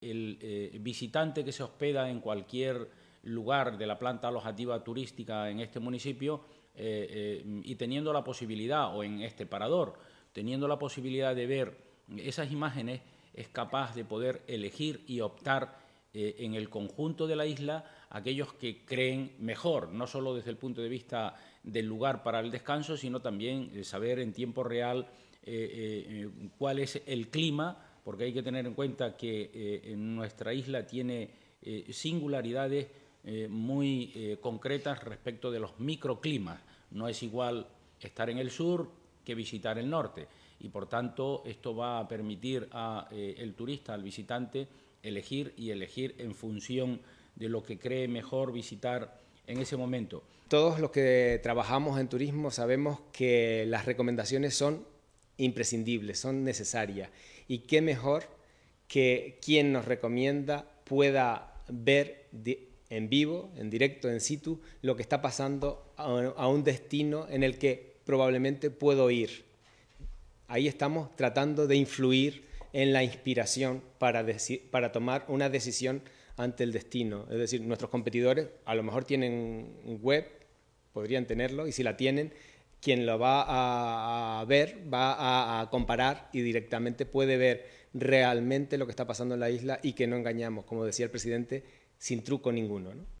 el eh, visitante que se hospeda en cualquier lugar de la planta alojativa turística en este municipio eh, eh, y teniendo la posibilidad, o en este parador, teniendo la posibilidad de ver esas imágenes, es capaz de poder elegir y optar en el conjunto de la isla aquellos que creen mejor, no solo desde el punto de vista del lugar para el descanso, sino también saber en tiempo real cuál es el clima porque hay que tener en cuenta que eh, nuestra isla tiene eh, singularidades eh, muy concretas respecto de los microclimas. No es igual estar en el sur que visitar el norte y, por tanto, esto va a permitir al turista, al visitante, elegir y elegir en función de lo que cree mejor visitar en ese momento. Todos los que trabajamos en turismo sabemos que las recomendaciones son imprescindibles, son necesarias. Y qué mejor que quien nos recomienda pueda ver en vivo, en directo, en situ, lo que está pasando a un destino en el que probablemente puedo ir. Ahí estamos tratando de influir en la inspiración para, tomar una decisión ante el destino. Es decir, nuestros competidores a lo mejor tienen un web, podrían tenerlo, y si la tienen, quien lo va a, ver va a, comparar y directamente puede ver realmente lo que está pasando en la isla y que no engañamos, como decía el presidente, sin truco ninguno.